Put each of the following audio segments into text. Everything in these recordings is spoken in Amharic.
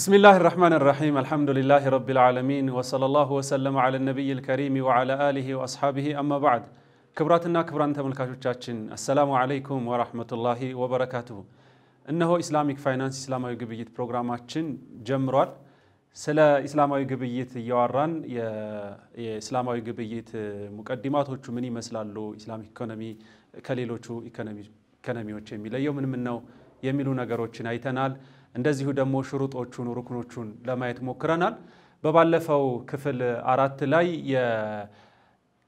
بسم الله الرحمن الرحيم الحمد لله رب العالمين وصلى الله وسلم على النبي الكريم وعلى آله وأصحابه أما بعد كبراتنا كبران تملكاتو تشاتشن السلام عليكم ورحمة الله وبركاته إنه إسلامي فاينانس إسلامي قبيت بروغرامات تشن جمرال سلا إسلامي قبيت يواران يا يا إسلامي قبيت مقدماتو تشمني مثلا لو إسلامي كونمي كاليلو تشو إكونمي كونمي وتشمي لا يوم من منه يميلونا قروتشن أيتنال እንደዚሁ ደግሞ ሽሩጦቹን ሩክኖቹን ለማየት ሞክረናል። በባለፈው ክፍል አራት ላይ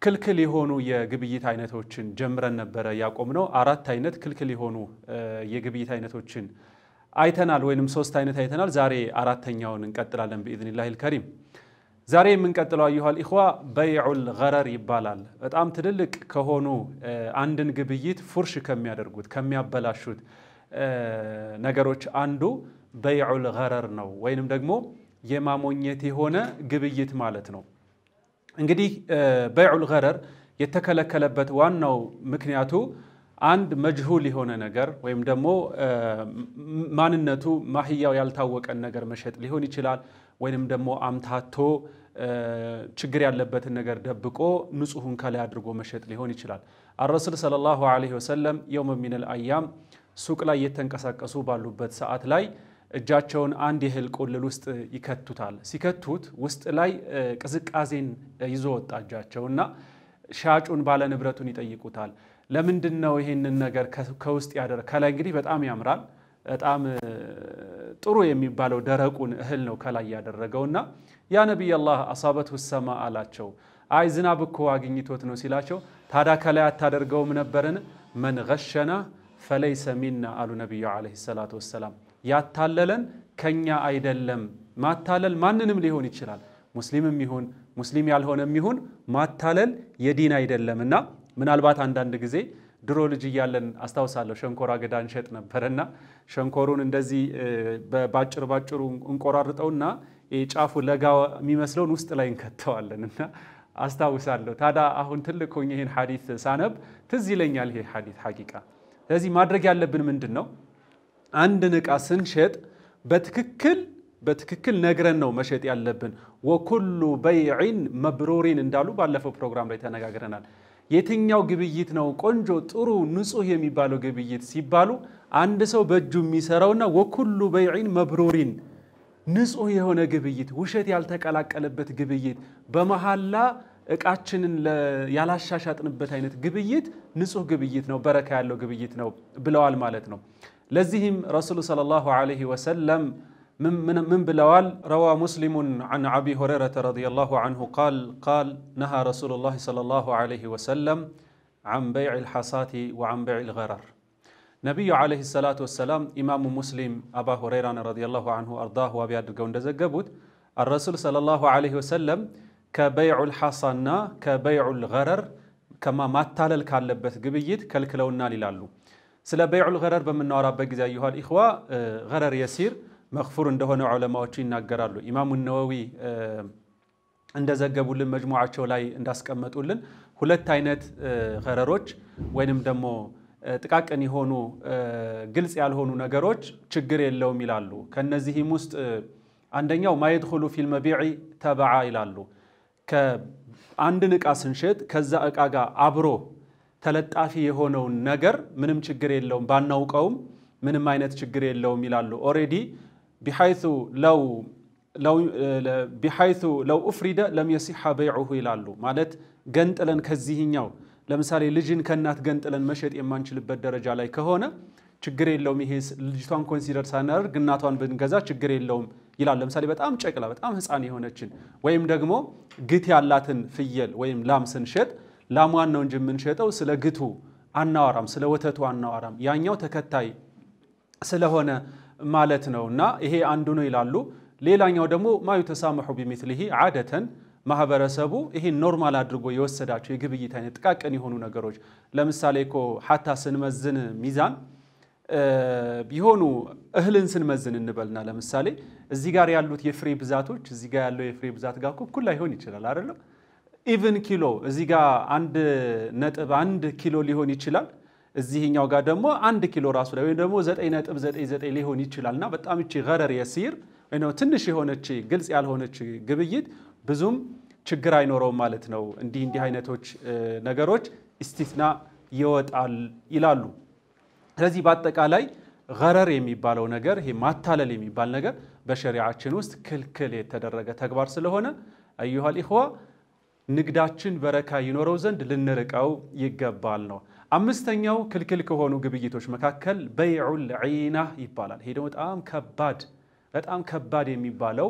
ክልክል የሆኑ የግብይት አይነቶችን ጀምረን ነበረ ያቆም ነው። አራት አይነት ክልክል የሆኑ የግብይት አይነቶችን አይተናል፣ ወይንም ሶስት አይነት አይተናል። ዛሬ አራተኛውን እንቀጥላለን ብኢዝኒላህ ልከሪም። ዛሬ የምንቀጥለው አዩሃል ኢኽዋ በይዑል ገረር ይባላል። በጣም ትልልቅ ከሆኑ አንድን ግብይት ፉርሽ ከሚያደርጉት ከሚያበላሹት ነገሮች አንዱ በይዑል ገረር ነው፣ ወይንም ደግሞ የማሞኘት የሆነ ግብይት ማለት ነው። እንግዲህ በይዑል ገረር የተከለከለበት ዋናው ምክንያቱ አንድ መጅሁል የሆነ ነገር ወይም ደግሞ ማንነቱ ማህያው ያልታወቀን ነገር መሸጥ ሊሆን ይችላል። ወይንም ደግሞ አምታቶ ችግር ያለበትን ነገር ደብቆ ንጹሑን ከላይ አድርጎ መሸጥ ሊሆን ይችላል። አረሱል ሰለላሁ ዐለይሂ ወሰለም የውም ሚነል አያም ሱቅ ላይ እየተንቀሳቀሱ ባሉበት ሰዓት ላይ እጃቸውን አንድ የእህል ቁልል ውስጥ ይከቱታል። ሲከቱት ውስጥ ላይ ቅዝቃዜን ይዞ ወጣ እጃቸውና ሻጩን ባለ ንብረቱን ይጠይቁታል። ለምንድን ነው ይህንን ነገር ከውስጥ ያደረ? ከላይ እንግዲህ በጣም ያምራል። በጣም ጥሩ የሚባለው ደረቁን እህል ነው ከላይ እና ያ ነቢይ አሳበት ውሰማ አላቸው። አይ ዝናብ እኮ አግኝቶት ነው ሲላቸው፣ ታዳ ከላይ አታደርገውም ነበርን መን ገሸና ፈለይሰ ሚና አሉ ነቢዩ ዓለይሂ ሰላቱ ወሰላም። ያታለለን ከኛ አይደለም። ማታለል ማንንም ሊሆን ይችላል፣ ሙስሊምም ይሁን ሙስሊም ያልሆነም ይሁን ማታለል የዲን አይደለም እና ምናልባት አንዳንድ ጊዜ ድሮ ልጅ እያለን አስታውሳለሁ ሸንኮራ አገዳ እንሸጥ ነበረና ሸንኮሩን እንደዚህ ባጭር ባጭሩ እንቆራርጠውና ጫፉ ለጋ የሚመስለውን ውስጥ ላይ እንከተዋለን እና አስታውሳለሁ። ታዲያ አሁን ትልቅ ሆኜ ይህን ሐዲት ሳነብ ትዝ ይለኛል ይሄ ሐዲት ሐቂቃ ስለዚህ ማድረግ ያለብን ምንድን ነው? አንድን ዕቃ ስንሸጥ በትክክል በትክክል ነግረን ነው መሸጥ ያለብን። ወኩሉ በይዕን መብሩሪን እንዳሉ ባለፈው ፕሮግራም ላይ ተነጋግረናል። የትኛው ግብይት ነው ቆንጆ፣ ጥሩ፣ ንጹህ የሚባለው ግብይት ሲባሉ አንድ ሰው በእጁ የሚሰራውና ወኩሉ በይዒን መብሩሪን ንጹህ የሆነ ግብይት፣ ውሸት ያልተቀላቀለበት ግብይት በመሐላ እቃችንን ያላሻሻጥንበት አይነት ግብይት ንጹህ ግብይት ነው፣ በረካ ያለው ግብይት ነው ብለዋል ማለት ነው። ለዚህም ረሱሉ ሰለላሁ ዐለይሂ ወሰለም من بلوال روى مسلم عن أبي هريرة رضي الله عنه قال قال نهى رسول الله صلى الله عليه وسلم عن بيع الحصاة وعن بيع الغرر نبي عليه الصلاة والسلام إمام مسلم أبا هريرة رضي الله عنه أرضاه وأبي عبد الجون الرسول صلى الله عليه وسلم ከበይዑል ሐሳና ከበይዑል ገረር ከማ ማታለል ካለበት ግብይት ከልክለውናል ይላሉ። ስለ በይዑል ገረር በምናወራበት ጊዜ አዩሃል ኢኽዋ ገረር የሲር መክፉር እንደሆነ ዑለማዎቹ ይናገራሉ። ኢማሙ ነወዊ እንደዘገቡልን መጅሙዓቸው ላይ እንዳስቀመጡልን ሁለት አይነት ገረሮች ወይንም ደግሞ ጥቃቅን የሆኑ ግልጽ ያልሆኑ ነገሮች ችግር የለውም ይላሉ። ከነዚህም ውስጥ አንደኛው ማየድኹሉ ፊል መቢዒ ተበዓ ይላሉ። አንድን እቃ ስንሸጥ ከዛ እቃ ጋር አብሮ ተለጣፊ የሆነውን ነገር ምንም ችግር የለውም ባናውቀውም ምንም አይነት ችግር የለውም ይላሉ። ኦሬዲ ቢሐይቱ ለው ኡፍሪደ ለም የሲሐ በይዑሁ ይላሉ። ማለት ገንጥለን ከዚህኛው ለምሳሌ ልጅን ከእናት ገንጥለን መሸጥ የማንችልበት ደረጃ ላይ ከሆነ ችግር የለውም ይሄ ልጅቷን ኮንሲደር ሳናደርግ እናቷን ብንገዛ ችግር የለውም ይላል። ለምሳሌ በጣም ጨቅላ በጣም ሕፃን የሆነችን ወይም ደግሞ ግት ያላትን ፍየል ወይም ላም ስንሸጥ ላሟን ነው እንጂ የምንሸጠው ስለ ግቱ አናዋራም፣ ስለ ወተቱ አናዋራም። ያኛው ተከታይ ስለሆነ ማለት ነው። እና ይሄ አንዱ ነው ይላሉ። ሌላኛው ደግሞ ማዩ ተሳመሑ ቢሚትልሂ አደተን ማህበረሰቡ ይሄን ኖርማል አድርጎ የወሰዳቸው የግብይት አይነት ጥቃቅን የሆኑ ነገሮች ለምሳሌ እኮ ሀታ ስንመዝን ሚዛን ቢሆኑ እህልን ስንመዝን እንበልና ለምሳሌ እዚህ ጋር ያሉት የፍሬ ብዛቶች እዚህ ጋር ያለው የፍሬ ብዛት ጋር እኩል ላይሆን ይችላል አይደለም። ኢቭን ኪሎ እዚህ ጋር አንድ ነጥብ አንድ ኪሎ ሊሆን ይችላል። እዚህኛው ጋር ደግሞ አንድ ኪሎ ራሱ ላይ ወይም ደግሞ ዘጠኝ ነጥብ ዘጠኝ ዘጠኝ ሊሆን ይችላል እና በጣም እቺ ገረር የሲር ወይ ትንሽ የሆነች ግልጽ ያልሆነች ግብይት ብዙም ችግር አይኖረውም ማለት ነው። እንዲህ እንዲህ አይነቶች ነገሮች ኢስቲትና ይወጣል ይላሉ። ስለዚህ በአጠቃላይ ገረር የሚባለው ነገር ይሄ ማታለል የሚባል ነገር በሸሪዓችን ውስጥ ክልክል የተደረገ ተግባር ስለሆነ አዩሃል ኢኽዋ ንግዳችን በረካ ይኖረው ዘንድ ልንርቀው ይገባል ነው። አምስተኛው ክልክል ከሆኑ ግብይቶች መካከል በይዑል ዒና ይባላል። ይሄ ደግሞ በጣም ከባድ በጣም ከባድ የሚባለው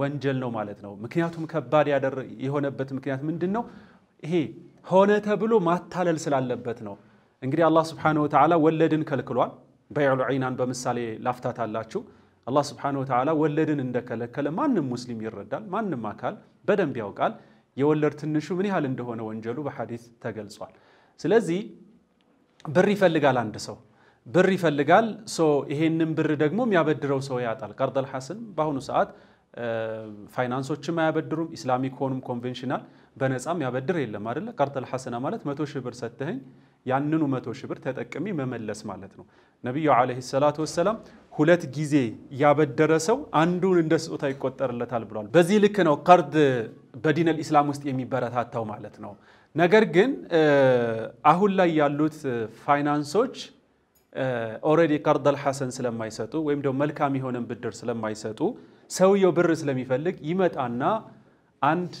ወንጀል ነው ማለት ነው። ምክንያቱም ከባድ የሆነበት ምክንያት ምንድን ነው? ይሄ ሆነ ተብሎ ማታለል ስላለበት ነው። እንግዲህ አላህ ስብሓነሁ ወተዓላ ወለድን ከልክሏል። በይዕሉ ዒናን በምሳሌ ላፍታት አላችሁ። አላህ ስብሓነሁ ወተዓላ ወለድን እንደከለከለ ማንም ሙስሊም ይረዳል፣ ማንም አካል በደንብ ያውቃል። የወለድ ትንሹ ምን ያህል እንደሆነ ወንጀሉ በሐዲስ ተገልጿል። ስለዚህ ብር ይፈልጋል አንድ ሰው ብር ይፈልጋል። ይሄንን ብር ደግሞ የሚያበድረው ሰው ያጣል። ቀርደል ሐሰን በአሁኑ ሰዓት ፋይናንሶችም አያበድሩም። ኢስላሚክ ሆኑም ኮንቬንሽናል በነፃም ያበድር የለም አደለ። ቀርጠል ሐሰና ማለት መቶ ሺህ ብር ያንኑ መቶ ሺህ ብር ተጠቅሚ መመለስ ማለት ነው። ነቢዩ ዓለይሂ ሰላቱ ወሰላም ሁለት ጊዜ ያበደረ ሰው አንዱን እንደ ስጦታ ይቆጠርለታል ብሏል። በዚህ ልክ ነው ቀርድ በዲን ኢስላም ውስጥ የሚበረታታው ማለት ነው። ነገር ግን አሁን ላይ ያሉት ፋይናንሶች ኦልሬዲ ቀርደል ሐሰን ስለማይሰጡ ወይም ደግሞ መልካም የሆነን ብድር ስለማይሰጡ ሰውየው ብር ስለሚፈልግ ይመጣና አንድ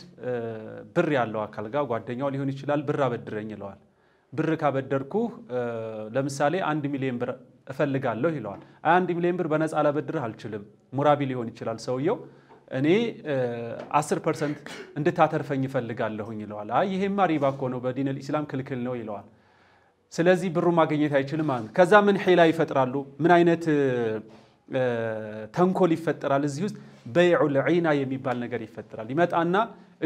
ብር ያለው አካል ጋር ጓደኛው ሊሆን ይችላል። ብር አበድረኝ ይለዋል። ብር ካበደርኩህ ለምሳሌ አንድ ሚሊዮን ብር እፈልጋለሁ ይለዋል። አንድ ሚሊዮን ብር በነፃ ላበድርህ አልችልም። ሙራቢ ሊሆን ይችላል ሰውየው እኔ 10 ፐርሰንት እንድታተርፈኝ ይፈልጋለሁኝ ይለዋል። አይ ይሄማ ሪባ እኮ ነው በዲን ኢስላም ክልክል ነው ይለዋል። ስለዚህ ብሩ ማግኘት አይችልም። ከዛ ምን ሒላ ይፈጥራሉ? ምን አይነት ተንኮል ይፈጠራል። እዚህ ውስጥ በይዑል ዒና የሚባል ነገር ይፈጠራል። ይመጣና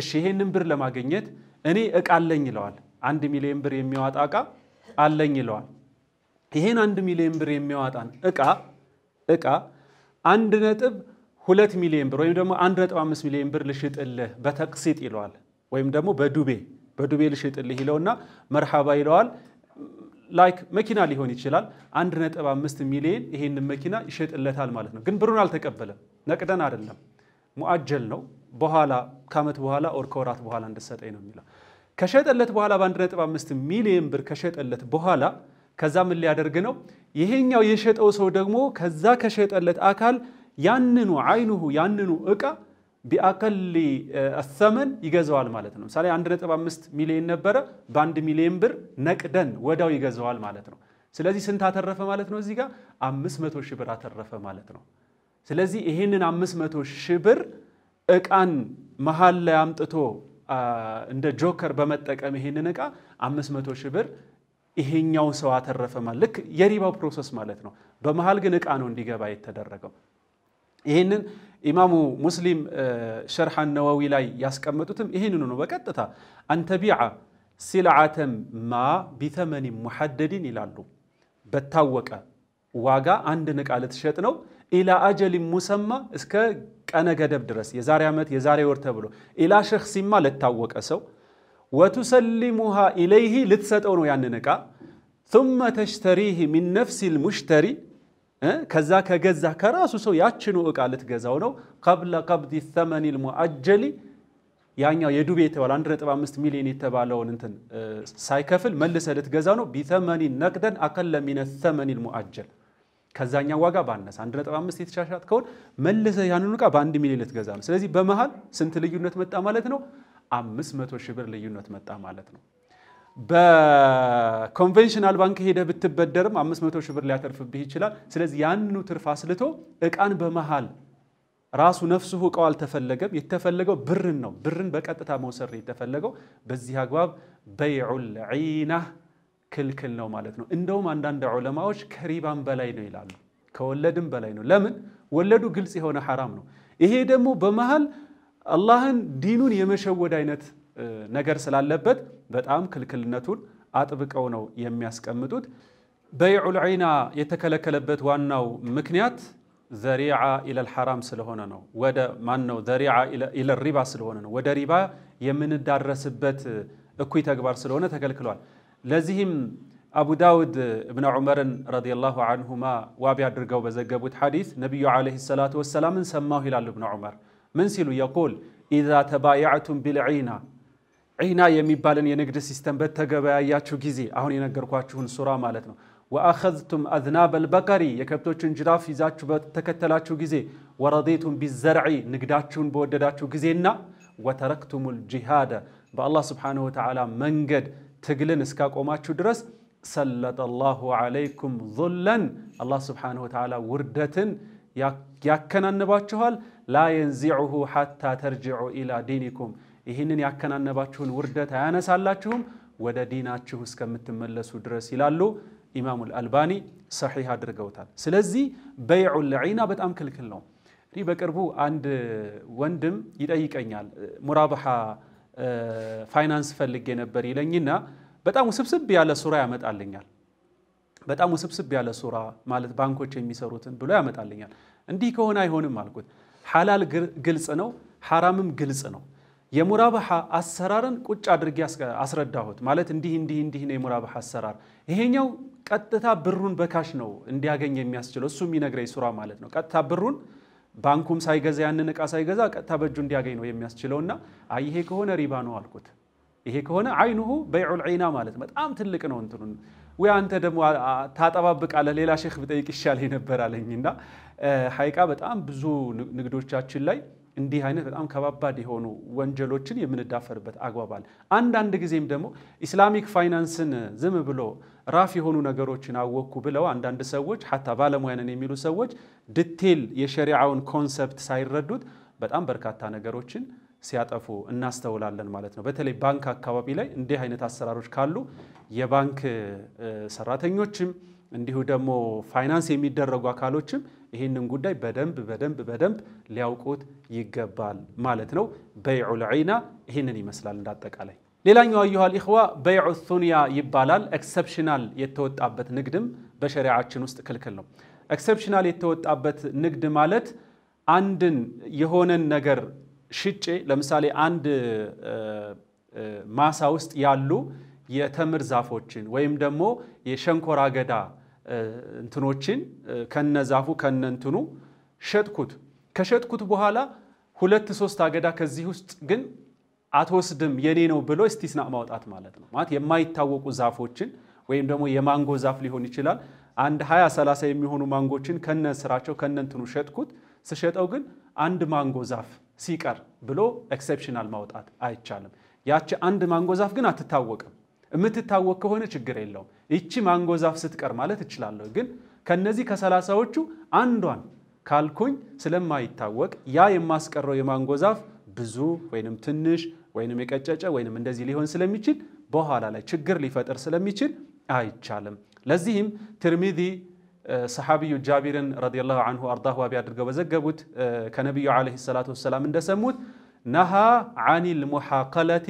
እሺ ይሄንን ብር ለማግኘት እኔ እቃ አለኝ ይለዋል። አንድ ሚሊዮን ብር የሚያወጣ እቃ አለኝ ይለዋል። ይሄን አንድ ሚሊዮን ብር የሚያወጣን እቃ እቃ አንድ ነጥብ ሁለት ሚሊዮን ብር ወይም ደግሞ አንድ ነጥብ አምስት ሚሊዮን ብር ልሽጥልህ በተቅሲጥ ይለዋል። ወይም ደግሞ በዱቤ በዱቤ ልሽጥልህ ይለውና መርሃባ ይለዋል። ላይክ መኪና ሊሆን ይችላል። 1.5 ሚሊዮን ይሄን መኪና ይሸጥለታል ማለት ነው። ግን ብሩን አልተቀበለም። ነቅደን አይደለም፣ ሙአጀል ነው። በኋላ ከዓመት በኋላ ኦር ከወራት በኋላ እንድሰጠኝ ነው የሚለው። ከሸጠለት በኋላ በ1.5 ሚሊዮን ብር ከሸጠለት በኋላ ከዛ ምን ሊያደርግ ነው? ይሄኛው የሸጠው ሰው ደግሞ ከዛ ከሸጠለት አካል ያንኑ አይኑሁ ያንኑ ዕቃ ቢአከሊ ሰመን ይገዛዋል ማለት ነው። ምሳሌ 1.5 ሚሊዮን ነበረ፣ በአንድ ሚሊዮን ብር ነቅደን ወዳው ይገዛዋል ማለት ነው። ስለዚህ ስንት አተረፈ ማለት ነው? እዚህ ጋር 500 ሺህ ብር አተረፈ ማለት ነው። ስለዚህ ይሄንን 500 ሺህ ብር እቃን መሀል ላይ አምጥቶ እንደ ጆከር በመጠቀም ይሄንን ዕቃ 500 ሺህ ብር ይሄኛው ሰው አተረፈ ማለት ልክ የሪባው ፕሮሰስ ማለት ነው። በመሀል ግን እቃ ነው እንዲገባ የተደረገው። ይሄንን ኢማሙ ሙስሊም ሸርሐ ነዋዊ ላይ ያስቀመጡትም ይህንኑ ነው። በቀጥታ አንተቢዓ ሲልዓተን ማ ቢተመኒን ሙሐደዲን ይላሉ። በታወቀ ዋጋ አንድ ዕቃ ልትሸጥ ነው። ኢላ አጀል ሙሰማ እስከ ቀነ ገደብ ድረስ የዛሬ ዓመት የዛሬ ወር ተብሎ ኢላ ሸክሲማ ለታወቀ ሰው ወቱሰሊሙሃ ኢለይህ ልትሰጠው ነው ያንን ዕቃ ثم تشتريه من نفس المشتري ከዛ ከገዛ ከራሱ ሰው ያችኑ እቃ ልትገዛው ነው። ቀብለ ቀብድ ተመን ልሙአጀሊ ያኛው የዱቤ የተባለ 1.5 ሚሊዮን የተባለውን እንትን ሳይከፍል መልሰ ልትገዛው ነው። ቢተመኒ ነቅደን አከለ ሚነ ተመን ልሙአጀል ከዛኛው ዋጋ ባነሰ 1.5 የተሻሻት ከሆን መልሰ ያንን ዕቃ በአንድ ሚሊዮን ልትገዛ ነው። ስለዚህ በመሃል ስንት ልዩነት መጣ ማለት ነው? 500 ሺህ ብር ልዩነት መጣ ማለት ነው። በኮንቬንሽናል ባንክ ሄደህ ብትበደርም 500 ሺህ ብር ሊያተርፍብህ ይችላል። ስለዚህ ያንኑ ትርፍ አስልቶ እቃን በመሃል ራሱ ነፍሱ ዕቃው አልተፈለገም። የተፈለገው ብርን ነው። ብርን በቀጥታ መውሰድ የተፈለገው። በዚህ አግባብ በይዑል ዒና ክልክል ነው ማለት ነው። እንደውም አንዳንድ ዑለማዎች ከሪባም በላይ ነው ይላሉ፣ ከወለድም በላይ ነው። ለምን? ወለዱ ግልጽ የሆነ ሐራም ነው። ይሄ ደግሞ በመሃል አላህን ዲኑን የመሸወድ አይነት ነገር ስላለበት በጣም ክልክልነቱን አጥብቀው ነው የሚያስቀምጡት። በይዑል ዒና የተከለከለበት ዋናው ምክንያት ዘሪዓ ኢለል ሐራም ስለሆነ ነው። ወደ ማን ነው ዘሪዓ ኢለል ሪባ ስለሆነ ነው። ወደ ሪባ የምንዳረስበት እኩይ ተግባር ስለሆነ ተከልክሏል። ለዚህም አቡ ዳውድ እብነ ዑመርን ረዲየላሁ አንሁማ ዋቢ አድርገው በዘገቡት ሐዲስ ነቢዩ ዓለይሂ ሰላቱ ወሰላምን ሰማሁ ይላሉ እብነ ዑመር ምን ሲሉ የቁል ኢዛ ተባያዕቱም ቢልዒና عينا يمي بالن ينقد سيستم بتجبا ياتشو جزي أهون ينقر قاتشون سورة مالتنا وأخذتم أذناب البقري يكبتوشن جراف يزاتشو بتكتلاتشو جزي ورضيتم بالزرع نقداتشون بودداتشو جزينا وتركتم الجهاد بالله سبحانه وتعالى منقد تقلن اسكاك وماتشو درس سلط الله عليكم ظلا الله سبحانه وتعالى وردة يكنا النباتشوهال لا ينزعه حتى ترجعوا إلى دينكم ይህንን ያከናነባችሁን ውርደት አያነሳላችሁም ወደ ዲናችሁ እስከምትመለሱ ድረስ ይላሉ። ኢማሙ አልባኒ ሰሒህ አድርገውታል። ስለዚህ በይዑ ዒና በጣም ክልክል ነው። እንዲህ በቅርቡ አንድ ወንድም ይጠይቀኛል። ሙራብሓ ፋይናንስ ፈልጌ ነበር ይለኝና በጣም ውስብስብ ያለ ሱራ ያመጣልኛል። በጣም ውስብስብ ያለ ሱራ ማለት ባንኮች የሚሰሩትን ብሎ ያመጣልኛል። እንዲህ ከሆነ አይሆንም አልኩት። ሓላል ግልጽ ነው፣ ሓራምም ግልጽ ነው። የሙራባሓ አሰራርን ቁጭ አድርጌ አስረዳሁት። ማለት እንዲህ እንዲህ እንዲህ ነው የሙራባሓ አሰራር። ይሄኛው ቀጥታ ብሩን በካሽ ነው እንዲያገኝ የሚያስችለው እሱ የሚነግረኝ ሱራ ማለት ነው። ቀጥታ ብሩን ባንኩም ሳይገዛ ያንን እቃ ሳይገዛ ቀጥታ በእጁ እንዲያገኝ ነው የሚያስችለውና አይ ይሄ ከሆነ ሪባ ነው አልኩት። ይሄ ከሆነ አይኑሁ በይዑል ዒና ማለት በጣም ትልቅ ነው እንትኑን ወይ አንተ ደግሞ ታጠባብቃለህ፣ ሌላ ሼክ ብጠይቅ ይሻል ነበር አለኝና ሀይቃ በጣም ብዙ ንግዶቻችን ላይ እንዲህ አይነት በጣም ከባባድ የሆኑ ወንጀሎችን የምንዳፈርበት አግባብ አለ። አንዳንድ ጊዜም ደግሞ ኢስላሚክ ፋይናንስን ዝም ብሎ ራፍ የሆኑ ነገሮችን አወቅኩ ብለው አንዳንድ ሰዎች ሐታ ባለሙያንን የሚሉ ሰዎች ድቴል የሸሪዓውን ኮንሰፕት ሳይረዱት በጣም በርካታ ነገሮችን ሲያጠፉ እናስተውላለን ማለት ነው። በተለይ ባንክ አካባቢ ላይ እንዲህ አይነት አሰራሮች ካሉ የባንክ ሰራተኞችም እንዲሁ ደግሞ ፋይናንስ የሚደረጉ አካሎችም ይህንን ጉዳይ በደንብ በደንብ በደንብ ሊያውቁት ይገባል ማለት ነው። በይዑ ልዒና ይህንን ይመስላል እንዳጠቃላይ። ሌላኛው አዩሃል ኢኽዋ በይዑ ሱንያ ይባላል። ኤክሰፕሽናል የተወጣበት ንግድም በሸሪዓችን ውስጥ ክልክል ነው። ኤክሰፕሽናል የተወጣበት ንግድ ማለት አንድን የሆነን ነገር ሽጬ ለምሳሌ አንድ ማሳ ውስጥ ያሉ የተምር ዛፎችን ወይም ደግሞ የሸንኮራ አገዳ እንትኖችን ከነዛፉ ከነንትኑ ሸጥኩት። ከሸጥኩት በኋላ ሁለት ሶስት አገዳ ከዚህ ውስጥ ግን አትወስድም የኔ ነው ብሎ እስቲስና ማውጣት ማለት ነው። ማለት የማይታወቁ ዛፎችን ወይም ደግሞ የማንጎ ዛፍ ሊሆን ይችላል። አንድ ሀያ ሰላሳ የሚሆኑ ማንጎችን ከነ ስራቸው ከነንትኑ ሸጥኩት። ስሸጠው ግን አንድ ማንጎ ዛፍ ሲቀር ብሎ ኤክሰፕሽናል ማውጣት አይቻልም። ያቺ አንድ ማንጎ ዛፍ ግን አትታወቅም። የምትታወቅ ከሆነ ችግር የለውም። ይቺ ማንጎ ዛፍ ስትቀር ማለት እችላለሁ። ግን ከነዚህ ከሰላሳዎቹ አንዷን ካልኩኝ ስለማይታወቅ ያ የማስቀረው የማንጎ ዛፍ ብዙ ወይንም ትንሽ ወይንም የቀጨጨ ወይንም እንደዚህ ሊሆን ስለሚችል በኋላ ላይ ችግር ሊፈጥር ስለሚችል አይቻልም። ለዚህም ትርሚዚ ሰሓቢዩ ጃቢርን ረዲየላሁ አንሁ አርዳሁ ቢ አድርገው በዘገቡት ከነቢዩ ዓለይሂ ሰላቱ ወሰላም እንደሰሙት ነሃ አኒል ሙሓቀለቲ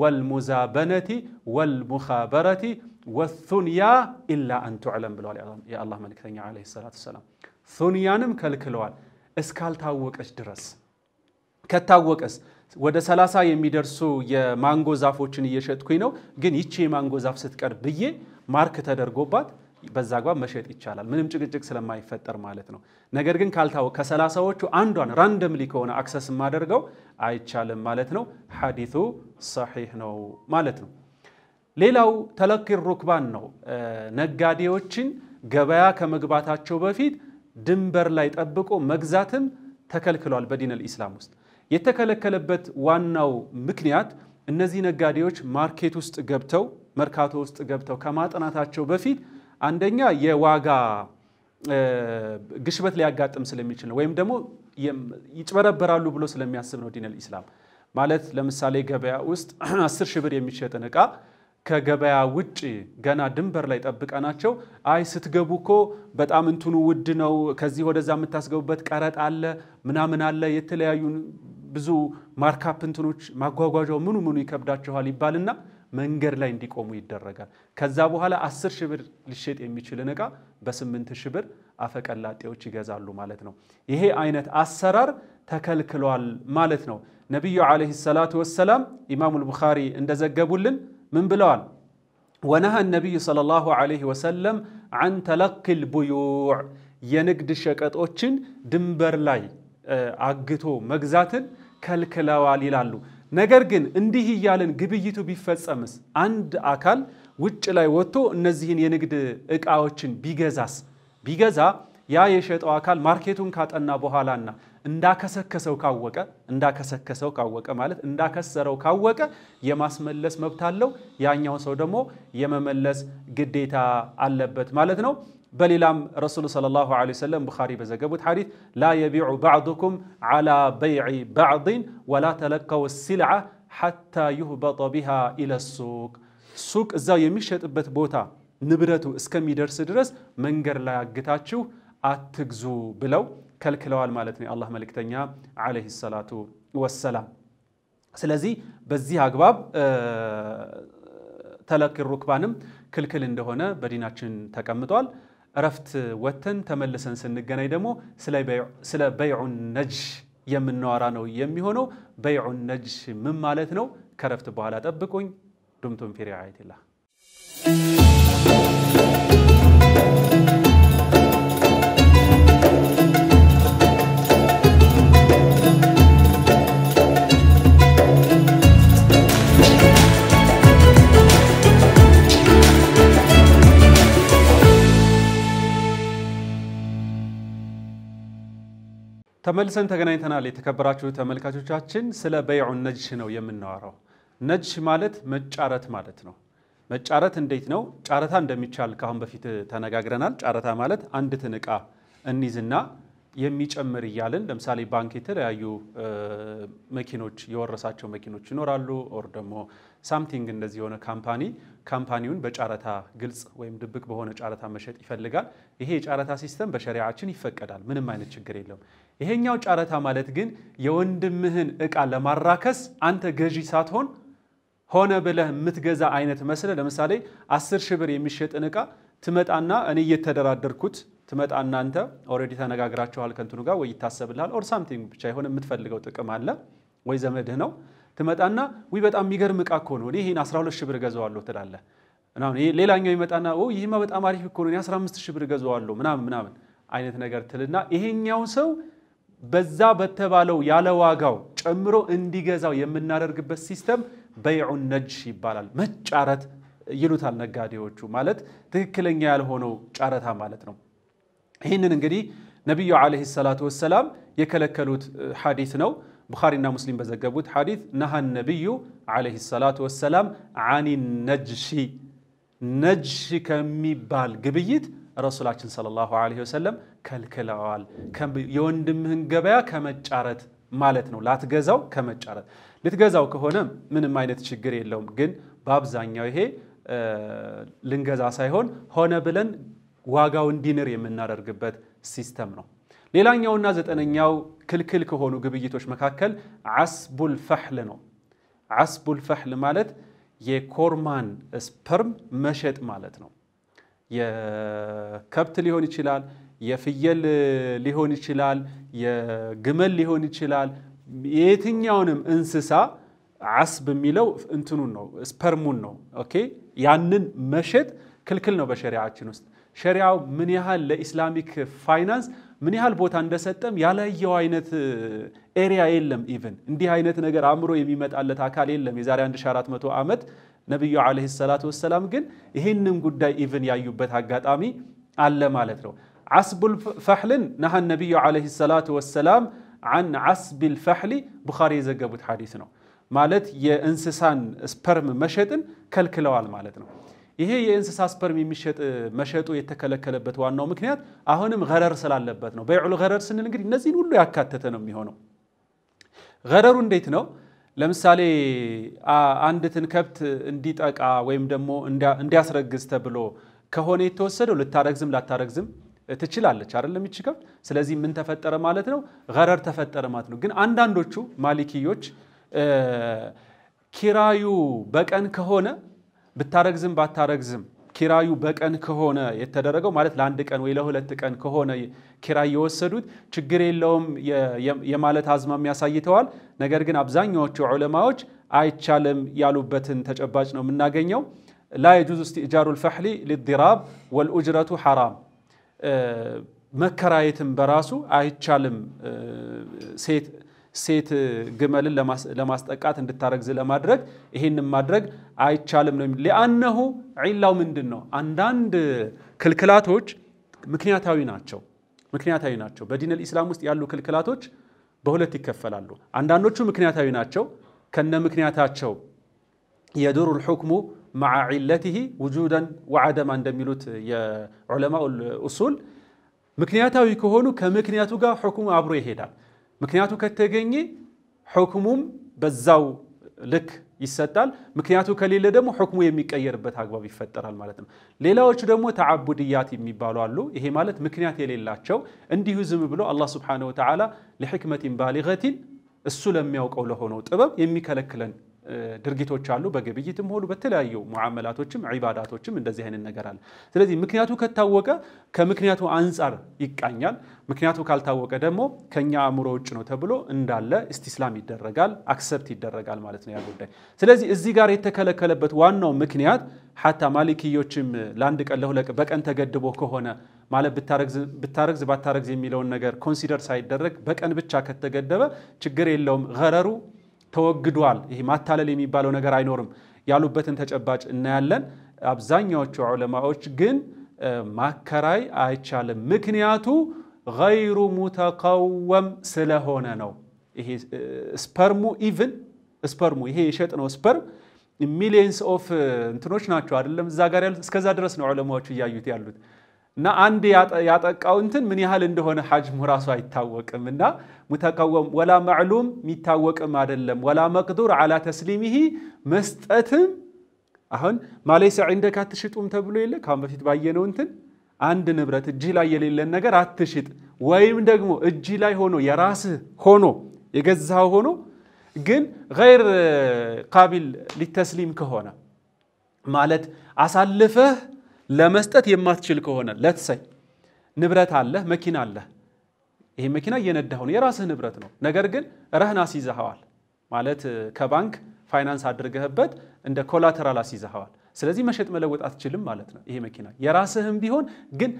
والمزابنة والمخابرة والثنيا إلا أن تعلم بالوالي يا الله ملك ثنيا عليه الصلاة والسلام ثنيا نمك الكلوال اسكال تاوك اش درس كتاوك اس ወደ ሰላሳ የሚደርሱ የማንጎ ዛፎችን እየሸጥኩኝ ነው ግን ይቺ የማንጎ ዛፍ ስትቀር ብዬ ማርክ ተደርጎባት በዛ አግባብ መሸጥ ይቻላል፣ ምንም ጭቅጭቅ ስለማይፈጠር ማለት ነው። ነገር ግን ካልታወ ከሰላሳዎቹ አንዷን ራንደምሊ ከሆነ አክሰስ የማደርገው አይቻልም ማለት ነው። ሐዲቱ ሰሒህ ነው ማለት ነው። ሌላው ተለኪ ሩክባን ነው። ነጋዴዎችን ገበያ ከመግባታቸው በፊት ድንበር ላይ ጠብቆ መግዛትም ተከልክሏል በዲን ልኢስላም ውስጥ። የተከለከለበት ዋናው ምክንያት እነዚህ ነጋዴዎች ማርኬት ውስጥ ገብተው መርካቶ ውስጥ ገብተው ከማጥናታቸው በፊት አንደኛ የዋጋ ግሽበት ሊያጋጥም ስለሚችል ነው። ወይም ደግሞ ይጭበረበራሉ ብሎ ስለሚያስብ ነው ዲነል ኢስላም ማለት ለምሳሌ ገበያ ውስጥ አስር ሺህ ብር የሚሸጥን እቃ ከገበያ ውጭ ገና ድንበር ላይ ጠብቀናቸው አይ ስትገቡ እኮ በጣም እንትኑ ውድ ነው፣ ከዚህ ወደዛ የምታስገቡበት ቀረጥ አለ ምናምን አለ፣ የተለያዩ ብዙ ማርካፕ እንትኖች ማጓጓዣው ምኑ ምኑ ይከብዳችኋል ይባልና መንገድ ላይ እንዲቆሙ ይደረጋል። ከዛ በኋላ አስር ሺህ ብር ሊሸጥ የሚችልን እቃ በስምንት ሺህ ብር አፈቀላጤዎች ይገዛሉ ማለት ነው። ይሄ አይነት አሰራር ተከልክሏል ማለት ነው። ነቢዩ ዓለይሂ ሰላቱ ወሰላም ኢማሙ ልቡኻሪ እንደዘገቡልን ምን ብለዋል? ወነሃ ነቢዩ ሰለላሁ ዓለይሂ ወሰለም አን ተለቂ ልቡዩዕ የንግድ ሸቀጦችን ድንበር ላይ አግቶ መግዛትን ከልክለዋል ይላሉ። ነገር ግን እንዲህ እያለን ግብይቱ ቢፈጸምስ አንድ አካል ውጭ ላይ ወጥቶ እነዚህን የንግድ እቃዎችን ቢገዛስ? ቢገዛ ያ የሸጠው አካል ማርኬቱን ካጠና በኋላና እንዳከሰከሰው ካወቀ እንዳከሰከሰው ካወቀ ማለት እንዳከሰረው ካወቀ የማስመለስ መብት አለው። ያኛው ሰው ደግሞ የመመለስ ግዴታ አለበት ማለት ነው። بل لام رسول صلى الله عليه وسلم بخاري بزقبوت حديث لا يبيع بعضكم على بيع بعض ولا تلقوا السلعة حتى يهبط بها إلى السوق سوق إذا يمشي تبت بوتا نبرتو اسكمي درس درس منقر لا قتاتشو أتقزو بلو كل كلوال مالتني الله ملك تنيا عليه الصلاة والسلام سلازي بزيها قباب أه تلقي الركبانم كل كل اندهونا بديناتشن تكمتوال እረፍት ወተን ተመልሰን ስንገናኝ ደግሞ ስለ በይዑን ነጅ የምናወራ ነው የሚሆነው። በይዑን ነጅ ምን ማለት ነው? ከእረፍት በኋላ ጠብቁኝ። ዱምቱም ፊ ሪዓየቲላህ ተመልሰን ተገናኝተናል። የተከበራችሁ ተመልካቾቻችን ስለ በይዑ ነጅሽ ነው የምናወራው። ነጅሽ ማለት መጫረት ማለት ነው። መጫረት እንዴት ነው? ጫረታ እንደሚቻል ከአሁን በፊት ተነጋግረናል። ጫረታ ማለት አንዲትን ዕቃ እንይዝና የሚጨምር እያልን ለምሳሌ ባንክ የተለያዩ መኪኖች የወረሳቸው መኪኖች ይኖራሉ። ኦር ደግሞ ሳምቲንግ እንደዚህ የሆነ ካምፓኒ ካምፓኒውን በጨረታ ግልጽ ወይም ድብቅ በሆነ ጨረታ መሸጥ ይፈልጋል። ይሄ የጨረታ ሲስተም በሸሪዓችን ይፈቀዳል። ምንም አይነት ችግር የለውም። ይሄኛው ጨረታ ማለት ግን የወንድምህን እቃ ለማራከስ አንተ ገዢ ሳትሆን ሆነ ብለህ የምትገዛ አይነት መስለ ለምሳሌ አስር ሺህ ብር የሚሸጥን እቃ ትመጣና እኔ እየተደራደርኩት ትመጣና አንተ ኦልሬዲ ተነጋግራችኋል ከእንትኑ ጋር ወይ ይታሰብልሃል ኦር ሳምቲንግ ብቻ የሆነ የምትፈልገው ጥቅም አለ ወይ ዘመድህ ነው ትመጣና ዊ በጣም የሚገርም እቃ እኮ ነው እኔ ይህን 12 ሺህ ብር ገዛዋለሁ ትላለህ ሌላኛው ይመጣና ይህማ በጣም አሪፍ እኮ ነው እኔ 15 ሺህ ብር ገዛዋለሁ ምናምን ምናምን አይነት ነገር ትልና ይሄኛው ሰው በዛ በተባለው ያለ ዋጋው ጨምሮ እንዲገዛው የምናደርግበት ሲስተም በይዑ ነጅሽ ይባላል። መጫረት ይሉታል ነጋዴዎቹ። ማለት ትክክለኛ ያልሆነው ጨረታ ማለት ነው። ይህንን እንግዲህ ነቢዩ ዓለይሂ ሰላቱ ወሰላም የከለከሉት ሐዲት ነው። ቡኻሪና ሙስሊም በዘገቡት ሐዲት ነሃን ነቢዩ ዓለይሂ ሰላቱ ወሰላም አኒ ነጅሺ ነጅሽ ከሚባል ግብይት ረሱላችን ሰለላሁ ዐለይሂ ወሰለም ከልክለዋል። የወንድምህን ገበያ ከመጫረት ማለት ነው። ላትገዛው ከመጫረት ልትገዛው ከሆነ ምንም አይነት ችግር የለውም። ግን በአብዛኛው ይሄ ልንገዛ ሳይሆን ሆነ ብለን ዋጋው እንዲንር የምናደርግበት ሲስተም ነው። ሌላኛውና ዘጠነኛው ክልክል ከሆኑ ግብይቶች መካከል አስቡል ፈሕል ነው። አስቡል ፈሕል ማለት የኮርማን ስፐርም መሸጥ ማለት ነው። የከብት ሊሆን ይችላል፣ የፍየል ሊሆን ይችላል፣ የግመል ሊሆን ይችላል። የትኛውንም እንስሳ አስብ የሚለው እንትኑን ነው ስፐርሙን ነው። ኦኬ ያንን መሸጥ ክልክል ነው በሸሪያችን ውስጥ። ሸሪያው ምን ያህል ለኢስላሚክ ፋይናንስ ምን ያህል ቦታ እንደሰጠም ያላየው አይነት ኤሪያ የለም። ኢቨን እንዲህ አይነት ነገር አእምሮ የሚመጣለት አካል የለም። የዛሬ 1400 ዓመት ነቢዩ ዓለይሂ ሰላቱ ወሰላም ግን ይህንን ጉዳይ ኢቭን ያዩበት አጋጣሚ አለ ማለት ነው። ዓስቡል ፈሕልን ነሃ ነቢዩ ዓለይሂ ሰላቱ ወሰላም አን ዓስቢል ፈሕሊ ቡኻሪ የዘገቡት ሐዲስ ነው። ማለት የእንስሳን ስፐርም መሸጥን ከልክለዋል ማለት ነው። ይሄ የእንስሳ ስፐርም የሚሸጥ መሸጡ የተከለከለበት ዋናው ምክንያት አሁንም ገረር ስላለበት ነው። በይዑል ገረር ስንል እንግዲህ እነዚህን ሁሉ ያካተተ ነው የሚሆነው። ገረሩ እንዴት ነው? ለምሳሌ አንዲትን ከብት እንዲጠቃ ወይም ደግሞ እንዲያስረግዝ ተብሎ ከሆነ የተወሰደው ልታረግዝም ላታረግዝም ትችላለች አይደለም ይቺ ከብት። ስለዚህ ምን ተፈጠረ ማለት ነው? ገረር ተፈጠረ ማለት ነው። ግን አንዳንዶቹ ማሊኪዮች ኪራዩ በቀን ከሆነ ብታረግዝም ባታረግዝም ኪራዩ በቀን ከሆነ የተደረገው ማለት ለአንድ ቀን ወይ ለሁለት ቀን ከሆነ ኪራይ የወሰዱት ችግር የለውም የማለት አዝማም ያሳይተዋል። ነገር ግን አብዛኛዎቹ ዑለማዎች አይቻልም ያሉበትን ተጨባጭ ነው የምናገኘው። ላ የጁዝ እስትእጃሩ ልፈሕሊ ሊዲራብ ወልኡጅረቱ ሐራም መከራየትም በራሱ አይቻልም ሴት ሴት ግመልን ለማስጠቃት እንድታረግዝ ለማድረግ ይሄንን ማድረግ አይቻልም ነው። ሊአነሁ ዒላው ምንድን ነው? አንዳንድ ክልክላቶች ምክንያታዊ ናቸው። ምክንያታዊ ናቸው። በዲን ኢስላም ውስጥ ያሉ ክልክላቶች በሁለት ይከፈላሉ። አንዳንዶቹ ምክንያታዊ ናቸው። ከነ ምክንያታቸው የዱሩ ልሑክሙ ማዓ ዒለትህ ውጁደን ወዓደማ እንደሚሉት የዑለማኡል ኡሱል ምክንያታዊ ከሆኑ ከምክንያቱ ጋር ሑክሙ አብሮ ይሄዳል። ምክንያቱ ከተገኘ ሑክሙም በዛው ልክ ይሰጣል። ምክንያቱ ከሌለ ደግሞ ሑክሙ የሚቀየርበት አግባብ ይፈጠራል ማለት ነው። ሌላዎቹ ደግሞ ተዓቡድያት የሚባሉ አሉ። ይሄ ማለት ምክንያት የሌላቸው እንዲሁ ዝም ብሎ አላህ ስብሓነሁ ወተዓላ ለሕክመቲን ባሊገቲን እሱ ለሚያውቀው ለሆነው ጥበብ የሚከለክለን ድርጊቶች አሉ። በግብይትም ሆኑ በተለያዩ ሙዓመላቶችም ዒባዳቶችም እንደዚህ አይነት ነገር አለ። ስለዚህ ምክንያቱ ከታወቀ ከምክንያቱ አንጻር ይቃኛል። ምክንያቱ ካልታወቀ ደግሞ ከኛ አእምሮ ውጭ ነው ተብሎ እንዳለ እስቲስላም ይደረጋል፣ አክሰፕት ይደረጋል ማለት ነው ያ ጉዳይ። ስለዚህ እዚህ ጋር የተከለከለበት ዋናው ምክንያት ሓታ ማሊክዮችም ለአንድ ቀን ለሁለት በቀን ተገድቦ ከሆነ ማለት ብታረግዝ ባታረግዝ የሚለውን ነገር ኮንሲደር ሳይደረግ በቀን ብቻ ከተገደበ ችግር የለውም ገረሩ ተወግዷል፣ ይሄ ማታለል የሚባለው ነገር አይኖርም ያሉበትን ተጨባጭ እናያለን። አብዛኛዎቹ ዑለማዎች ግን ማከራይ አይቻልም፣ ምክንያቱ ገይሩ ሙተቀወም ስለሆነ ነው። ይሄ ስፐርሙ ኢቭን ስፐርሙ ይሄ የሸጥ ነው ስፐርም ሚሊየንስ ኦፍ እንትኖች ናቸው አይደለም እዛ ጋር ያሉት። እስከዛ ድረስ ነው ዑለማዎቹ እያዩት ያሉት። እና አንድ ያጠቃው እንትን ምን ያህል እንደሆነ ሐጅሙ ራሱ አይታወቅም። እና ሙተቀወም ወላ መዕሉም የሚታወቅም አይደለም። ወላ መቅዱር ዓላ ተስሊሚሂ መስጠትም አሁን ማለይሰ ዒንደካ አትሽጡም ተብሎ የለ ካሁን በፊት ባየነው እንትን አንድ ንብረት እጅ ላይ የሌለን ነገር አትሽጥ፣ ወይም ደግሞ እጅ ላይ ሆኖ የራስህ ሆኖ የገዛው ሆኖ ግን ገይር ቃቢል ሊተስሊም ከሆነ ማለት አሳልፈህ ለመስጠት የማትችል ከሆነ ለትሰይ ንብረት አለህ፣ መኪና አለህ። ይሄ መኪና እየነዳሁ ነው፣ የራስህ ንብረት ነው። ነገር ግን ረህን አስይዘኸዋል ማለት ከባንክ ፋይናንስ አድርገህበት እንደ ኮላተራል አስይዘኸዋል። ስለዚህ መሸጥ መለወጥ አትችልም ማለት ነው። ይሄ መኪና የራስህም ቢሆን ግን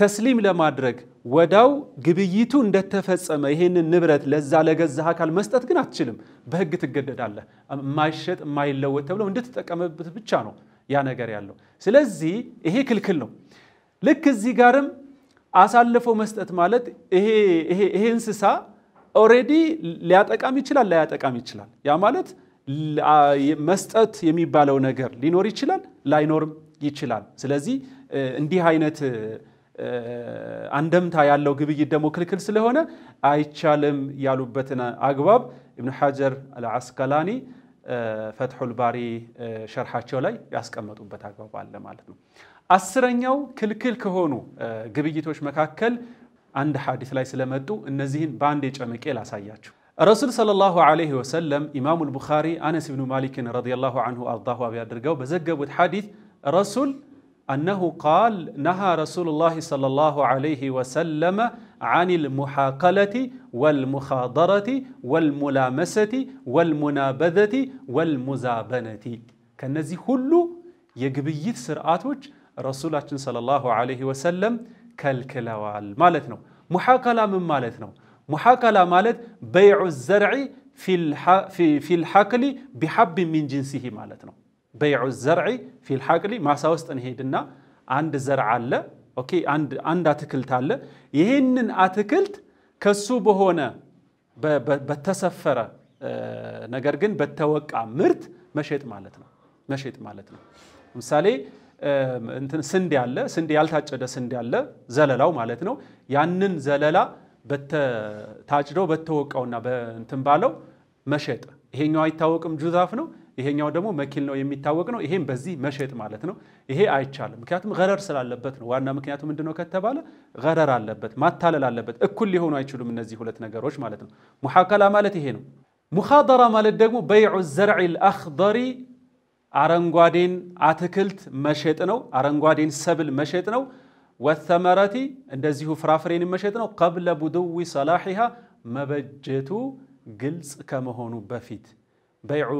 ተስሊም ለማድረግ ወዳው ግብይቱ እንደተፈጸመ ይህንን ንብረት ለዛ ለገዛህ አካል መስጠት ግን አትችልም። በህግ ትገደዳለህ። የማይሸጥ የማይለወጥ ተብለው እንድትጠቀምበት ብቻ ነው ያ ነገር ያለው። ስለዚህ ይሄ ክልክል ነው። ልክ እዚህ ጋርም አሳልፎ መስጠት ማለት ይሄ እንስሳ ኦሬዲ ሊያጠቃም ይችላል፣ ላያጠቃም ይችላል። ያ ማለት መስጠት የሚባለው ነገር ሊኖር ይችላል፣ ላይኖርም ይችላል። ስለዚህ እንዲህ አይነት አንደምታ ያለው ግብይት ደግሞ ክልክል ስለሆነ አይቻልም ያሉበትን አግባብ ኢብኑ ሐጀር አልዓስቀላኒ ፈትሑል ባሪ ሸርሓቸው ላይ ያስቀመጡበት አግባብ አለ ማለት ነው። አስረኛው ክልክል ከሆኑ ግብይቶች መካከል አንድ ሐዲስ ላይ ስለመጡ እነዚህን በአንድ የጨመቄ ላሳያችሁ። ረሱል ሰለላሁ ዐለይሂ ወሰለም ኢማሙ ልቡኻሪ አነስ ብኑ ማሊክን ረዲየላሁ አንሁ አላሁ አቢ አድርገው በዘገቡት ሐዲስ ረሱል አነሁ ቃል ነሃ ረሱሉላሂ ሰለላሁ ዐለይሂ ወሰለመ عن المحاقلة والمخاضرة والملامسة والمنابذة والمزابنة كنزي هلو يقبيث سرعاتوش الله صلى الله عليه وسلم ከልክለዋል محاقلة ነው። ሙሐቀላ ምን ማለት ነው? ሙሐቀላ في في الحقل بحب من جنسه ጅንሲሂ ማለት ነው። በይዑ ዘርዒ ፊልሐቅሊ ማሳ ውስጥ እንሄድና عند زرع الله ኦኬ አንድ አንድ አትክልት አለ። ይህንን አትክልት ከሱ በሆነ በተሰፈረ ነገር ግን በተወቃ ምርት መሸጥ ማለት ነው መሸጥ ማለት ነው። ለምሳሌ እንትን ስንዴ አለ ስንዴ ያልታጨደ ስንዴ አለ ዘለላው ማለት ነው። ያንን ዘለላ ታጭደው በተወቃውና በእንትን ባለው መሸጥ ይሄኛው አይታወቅም ጁዛፍ ነው ይሄኛው ደግሞ መኪል ነው የሚታወቅ ነው። ይሄም በዚህ መሸጥ ማለት ነው። ይሄ አይቻልም፣ ምክንያቱም ገረር ስላለበት ነው። ዋና ምክንያቱ ምንድን ነው ከተባለ ገረር አለበት፣ ማታለል አለበት። እኩል ሊሆኑ አይችሉም እነዚህ ሁለት ነገሮች ማለት ነው። ሙሐከላ ማለት ይሄ ነው። ሙኻደራ ማለት ደግሞ በይዑ ዘርዕ ልአክበሪ አረንጓዴን አትክልት መሸጥ ነው። አረንጓዴን ሰብል መሸጥ ነው። ወተመረቲ እንደዚሁ ፍራፍሬን መሸጥ ነው። ቀብለ ቡድዊ ሰላሒሃ መበጀቱ ግልጽ ከመሆኑ በፊት በይዑ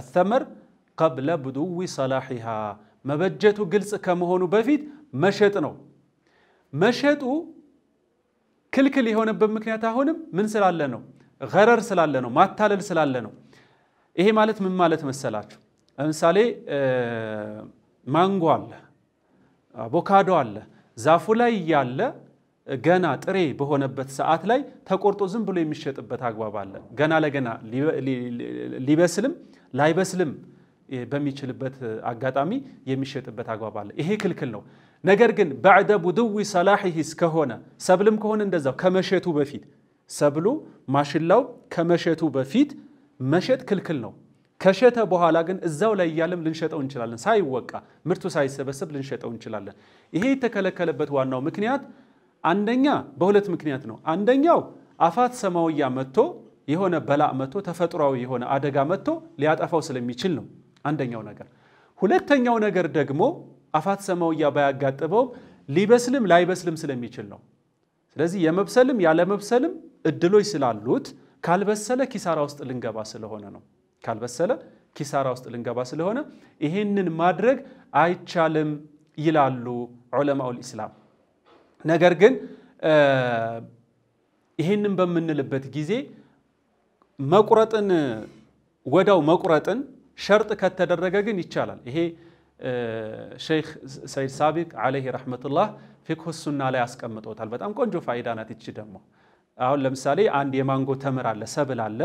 አተመር ቀብለ ብዱዊ ሰላሒሃ መበጀቱ ግልጽ ከመሆኑ በፊት መሸጥ ነው። መሸጡ ክልክል የሆነበት ምክንያት አሁንም ምን ስላለ ነው? ገረር ስላለ ነው፣ ማታለል ስላለ ነው። ይሄ ማለት ምን ማለት መሰላችሁ? ለምሳሌ ማንጎ አለ፣ አቮካዶ አለ፣ ዛፉ ላይ ያለ ገና ጥሬ በሆነበት ሰዓት ላይ ተቆርጦ ዝም ብሎ የሚሸጥበት አግባብ አለ። ገና ለገና ሊበስልም ላይበስልም በሚችልበት አጋጣሚ የሚሸጥበት አግባብ አለ። ይሄ ክልክል ነው። ነገር ግን ባዕደ ቡድዊ ሰላሒሂስ ከሆነ ሰብልም ከሆነ እንደዛው ከመሸቱ በፊት ሰብሉ ማሽላው ከመሸቱ በፊት መሸጥ ክልክል ነው። ከሸተ በኋላ ግን እዛው ላይ እያለም ልንሸጠው እንችላለን። ሳይወቃ ምርቱ ሳይሰበሰብ ልንሸጠው እንችላለን። ይሄ የተከለከለበት ዋናው ምክንያት አንደኛ በሁለት ምክንያት ነው። አንደኛው አፋት ሰማውያ መጥቶ የሆነ በላ መጥቶ ተፈጥሯዊ የሆነ አደጋ መጥቶ ሊያጠፋው ስለሚችል ነው አንደኛው ነገር። ሁለተኛው ነገር ደግሞ አፋት ሰማውያ ባያጋጥመውም ሊበስልም ላይበስልም ስለሚችል ነው። ስለዚህ የመብሰልም ያለመብሰልም እድሎች ስላሉት ካልበሰለ ኪሳራ ውስጥ ልንገባ ስለሆነ ነው። ካልበሰለ ኪሳራ ውስጥ ልንገባ ስለሆነ ይሄንን ማድረግ አይቻልም ይላሉ ዑለማኡል ኢስላም። ነገር ግን ይህንን በምንልበት ጊዜ መቁረጥን ወዳው መቁረጥን ሸርጥ ከተደረገ ግን ይቻላል። ይሄ ሸይኽ ሰይድ ሳቢቅ ዓለይህ ረሕመቱላህ ፊቅሁ ሱና ላይ አስቀምጦታል። በጣም ቆንጆ ፋይዳ ናት። ይቺ ደግሞ አሁን ለምሳሌ አንድ የማንጎ ተምር አለ፣ ሰብል አለ፣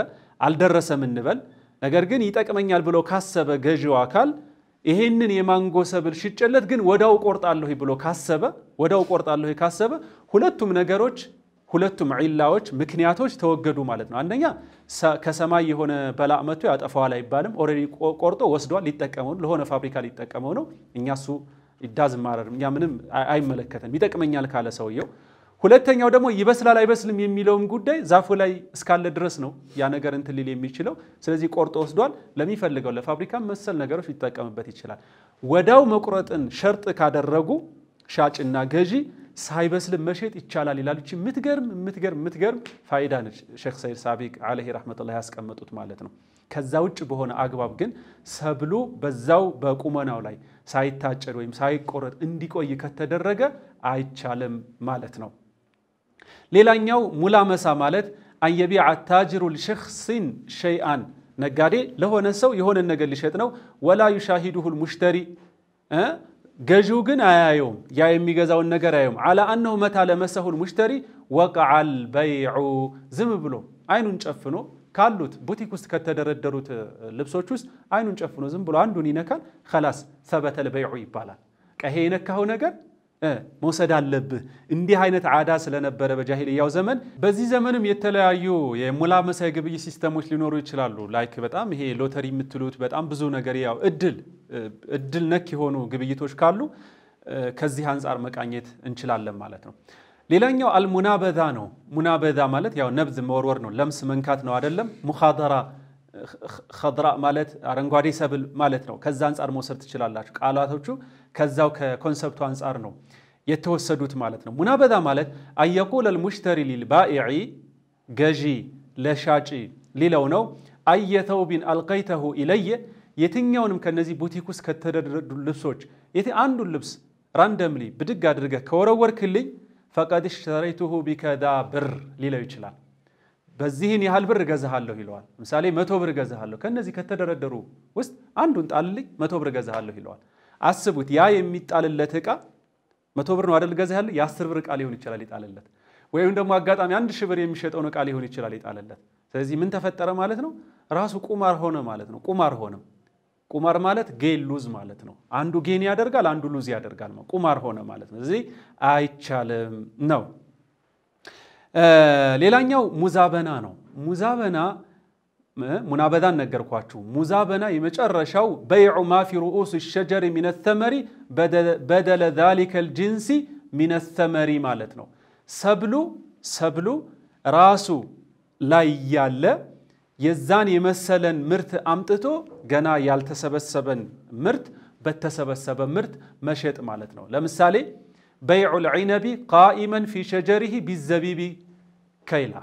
አልደረሰም እንበል። ነገር ግን ይጠቅመኛል ብሎ ካሰበ ገዢው አካል ይሄንን የማንጎ ሰብል ሽጨለት ግን ወዳው ቆርጣለሁ ብሎ ካሰበ ወዳው ቆርጣለሁ ካሰበ ሁለቱም ነገሮች ሁለቱም ዒላዎች ምክንያቶች ተወገዱ ማለት ነው። አንደኛ ከሰማይ የሆነ በላእ መቶ ያጠፋዋል አይባልም። ኦልሬዲ ቆርጦ ወስዷል። ሊጠቀመው ለሆነ ፋብሪካ ሊጠቀመው ነው። እኛ እሱ ይዳዝ ማረር እኛ ምንም አይመለከተን። ይጠቅመኛል ካለ ሰውየው ሁለተኛው ደግሞ ይበስላል አይበስልም የሚለውም ጉዳይ ዛፉ ላይ እስካለ ድረስ ነው ያ ነገር እንትን ሊል የሚችለው። ስለዚህ ቆርጦ ወስዷል። ለሚፈልገው ለፋብሪካ መሰል ነገሮች ሊጠቀምበት ይችላል። ወዳው መቁረጥን ሸርጥ ካደረጉ ሻጭና ገዢ ሳይበስልም መሸጥ ይቻላል ይላሉ። እቺ የምትገርም የምትገርም የምትገርም ፋይዳ ነች። ሼክ ሰይድ ሳቢቅ አለይሂ ረሕመቱላህ ያስቀመጡት ማለት ነው። ከዛ ውጭ በሆነ አግባብ ግን ሰብሉ በዛው በቁመናው ላይ ሳይታጨድ ወይም ሳይቆረጥ እንዲቆይ ከተደረገ አይቻልም ማለት ነው። ሌላኛው ሙላመሳ ማለት አንየቢዐ ታጅሩ ልሽክሲን ሸይአን ነጋዴ ለሆነ ሰው የሆነን ነገር ሊሸጥ ነው። ወላ ዩሻሂዱሁል ሙሽተሪ ገዢው ግን አያየውም፣ ያ የሚገዛውን ነገር አያየውም። አላ አነሁ መታ ለመሰሁል ሙሽተሪ ወቀዓል በይዑ ዝም ብሎ አይኑን ጨፍኖ ካሉት ቡቲክ ውስጥ ከተደረደሩት ልብሶች ውስጥ አይኑን ጨፍኖ ዝም ብሎ አንዱን ይነካል። ከላስ ሰበተል በይዑ ይባላል። ቀሄ የነካኸው ነገር መውሰድ አለብህ። እንዲህ አይነት አዳ ስለነበረ በጃሂልያው ዘመን። በዚህ ዘመንም የተለያዩ መሳይ የግብይት ሲስተሞች ሊኖሩ ይችላሉ። ላይክ በጣም ይሄ ሎተሪ የምትሉት በጣም ብዙ ነገር ያው እድል እድል ነክ የሆኑ ግብይቶች ካሉ ከዚህ አንጻር መቃኘት እንችላለን ማለት ነው። ሌላኛው አልሙናበዛ ነው። ሙናበዛ ማለት ያው ነብዝ መወርወር ነው፣ ለምስ መንካት ነው አይደለም። ሙኻደራ ኸድራ ማለት አረንጓዴ ሰብል ማለት ነው። ከዛ አንጻር መውሰድ ትችላላችሁ ቃላቶቹ ከዛው ከኮንሰፕቱ አንጻር ነው የተወሰዱት ማለት ነው። ሙናበዛ ማለት አየቁል ልሙሽተሪ ሊልባኢዒ ገዢ ለሻጪ ሊለው ነው። አየተውቢን አልቀይተሁ ኢለየ የትኛውንም ከነዚህ ቡቲክ ውስጥ ከተደረዱ ልብሶች አንዱ ልብስ ራንደምሊ ብድግ አድርገህ ከወረወርክልኝ ፈቀድ ሽተረይቱሁ ቢከዳ ብር ሊለው ይችላል። በዚህን ያህል ብር እገዛሃለሁ ይለዋል። ምሳሌ መቶ ብር እገዛሃለሁ። ከነዚህ ከተደረደሩ ውስጥ አንዱን ጣልልኝ፣ መቶ ብር እገዛሃለሁ ይለዋል። አስቡት፣ ያ የሚጣልለት እቃ መቶ ብር ነው አደል ገዛ ያለ የአስር ብር እቃ ሊሆን ይችላል ይጣልለት፣ ወይም ደግሞ አጋጣሚ አንድ ሺህ ብር የሚሸጠውን እቃ ሊሆን ይችላል ይጣልለት። ስለዚህ ምን ተፈጠረ ማለት ነው? ራሱ ቁማር ሆነ ማለት ነው። ቁማር ሆነም ቁማር ማለት ጌን ሉዝ ማለት ነው። አንዱ ጌን ያደርጋል፣ አንዱ ሉዝ ያደርጋል። ቁማር ሆነ ማለት ነው። እዚህ አይቻልም ነው። ሌላኛው ሙዛበና ነው። ሙዛበና ሙናበዳን ነገርኳችሁ። ሙዛበና የመጨረሻው በይዑ ማፊ ሩኡስ ሸጀሪ ሚነ ተመሪ በደለ ዛሊከል ጅንሲ ሚነ ተመሪ ማለት ነው። ሰብሉ ሰብሉ ራሱ ላይ ያለ የዛን የመሰለን ምርት አምጥቶ ገና ያልተሰበሰበን ምርት በተሰበሰበ ምርት መሸጥ ማለት ነው። ለምሳሌ በይዑ ልዒነቢ ቃኢመን ፊ ሸጀሪሂ ቢዘቢቢ ከይላ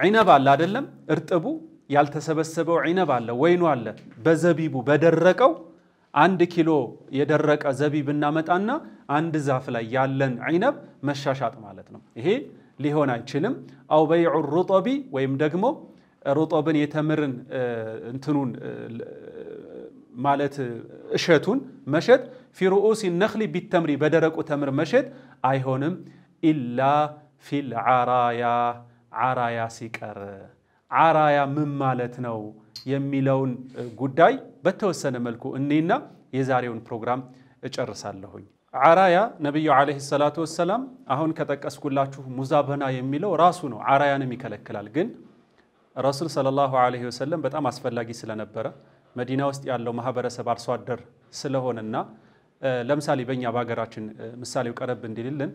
ዒነብ አለ አይደለም፣ እርጥቡ ያልተሰበሰበው ዒነብ አለ፣ ወይኑ አለ። በዘቢቡ በደረቀው አንድ ኪሎ የደረቀ ዘቢብ እናመጣና አንድ ዛፍ ላይ ያለን ዒነብ መሻሻጥ ማለት ነው። ይሄ ሊሆን አይችልም። አው በይዑ ሩጦቢ ወይም ደግሞ ሩጦብን የተምርን እንትኑን ማለት እሸቱን መሸጥ ፊ ሩኡሲ ነኽሊ ቢተምሪ በደረቁ ተምር መሸጥ አይሆንም። ኢላ ፊልዓራያ አራያ ሲቀር አራያ ምን ማለት ነው የሚለውን ጉዳይ በተወሰነ መልኩ እኔና የዛሬውን ፕሮግራም እጨርሳለሁኝ። አራያ ነቢዩ ዓለይሂ ሰላቱ ወሰላም አሁን ከጠቀስኩላችሁ ሙዛበና የሚለው ራሱ ነው፣ አራያንም ይከለክላል። ግን ረሱል ሰለላሁ ዓለይሂ ወሰለም በጣም አስፈላጊ ስለነበረ መዲና ውስጥ ያለው ማህበረሰብ አርሶ አደር ስለሆነና ለምሳሌ በእኛ በሀገራችን ምሳሌው ቀረብ እንዲልልን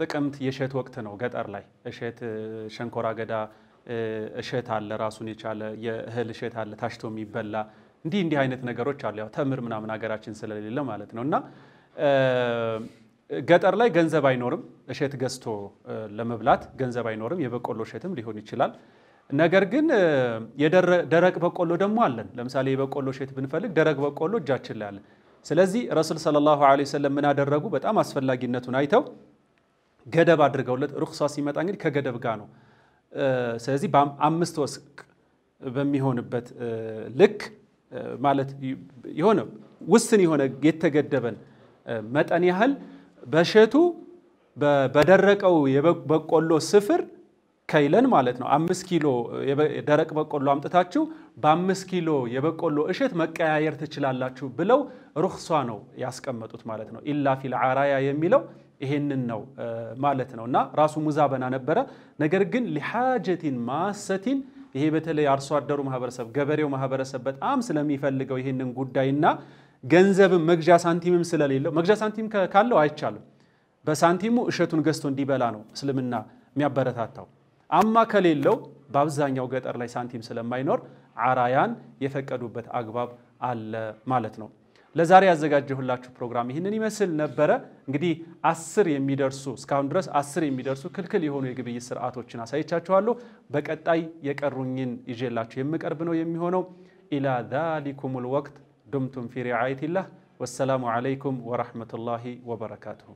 ጥቅምት የእሸት ወቅት ነው። ገጠር ላይ እሸት ሸንኮራ አገዳ እሸት አለ፣ ራሱን የቻለ የእህል እሸት አለ፣ ታሽቶ የሚበላ እንዲህ እንዲህ አይነት ነገሮች አሉ። ያው ተምር ምናምን ሀገራችን ስለሌለ ማለት ነው። እና ገጠር ላይ ገንዘብ አይኖርም፣ እሸት ገዝቶ ለመብላት ገንዘብ አይኖርም። የበቆሎ እሸትም ሊሆን ይችላል። ነገር ግን የደረቅ በቆሎ ደግሞ አለን። ለምሳሌ የበቆሎ እሸት ብንፈልግ ደረቅ በቆሎ እጃችን ላይ አለን። ስለዚህ ረሱል ሰለላሁ ዐለይሂ ወሰለም ምን አደረጉ? በጣም አስፈላጊነቱን አይተው ገደብ አድርገውለት ሩክሷ ሲመጣ እንግዲህ ከገደብ ጋር ነው። ስለዚህ አምስት ወስቅ በሚሆንበት ልክ ማለት የሆነ ውስን የሆነ የተገደበን መጠን ያህል በሸቱ በደረቀው የበቆሎ ስፍር ከይለን ማለት ነው። አምስት ኪሎ ደረቅ በቆሎ አምጥታችሁ በአምስት ኪሎ የበቆሎ እሸት መቀያየር ትችላላችሁ ብለው ሩክሷ ነው ያስቀመጡት ማለት ነው። ኢላ ፊል የሚለው ይሄንን ነው ማለት ነው እና ራሱ ሙዛበና ነበረ። ነገር ግን ሊሓጀቲን ማሰቲን ይሄ በተለይ አርሶ አደሩ ማህበረሰብ፣ ገበሬው ማህበረሰብ በጣም ስለሚፈልገው ይሄንን ጉዳይና ገንዘብም መግዣ ሳንቲምም ስለሌለው መግዣ ሳንቲም ካለው አይቻልም። በሳንቲሙ እሸቱን ገዝቶ እንዲበላ ነው እስልምና የሚያበረታታው። አማ ከሌለው በአብዛኛው ገጠር ላይ ሳንቲም ስለማይኖር አራያን የፈቀዱበት አግባብ አለ ማለት ነው። ለዛሬ ያዘጋጀሁላችሁ ፕሮግራም ይህንን ይመስል ነበረ። እንግዲህ አስር የሚደርሱ እስካሁን ድረስ አስር የሚደርሱ ክልክል የሆኑ የግብይት ስርዓቶችን አሳይቻችኋለሁ። በቀጣይ የቀሩኝን ይዤላችሁ የምቀርብ ነው የሚሆነው። ኢላ ዛሊኩም ወቅት ዱምቱም ፊ ሪዓየቲላህ። ወሰላሙ ዓለይኩም ወረሕመቱላሂ ወበረካቱሁ።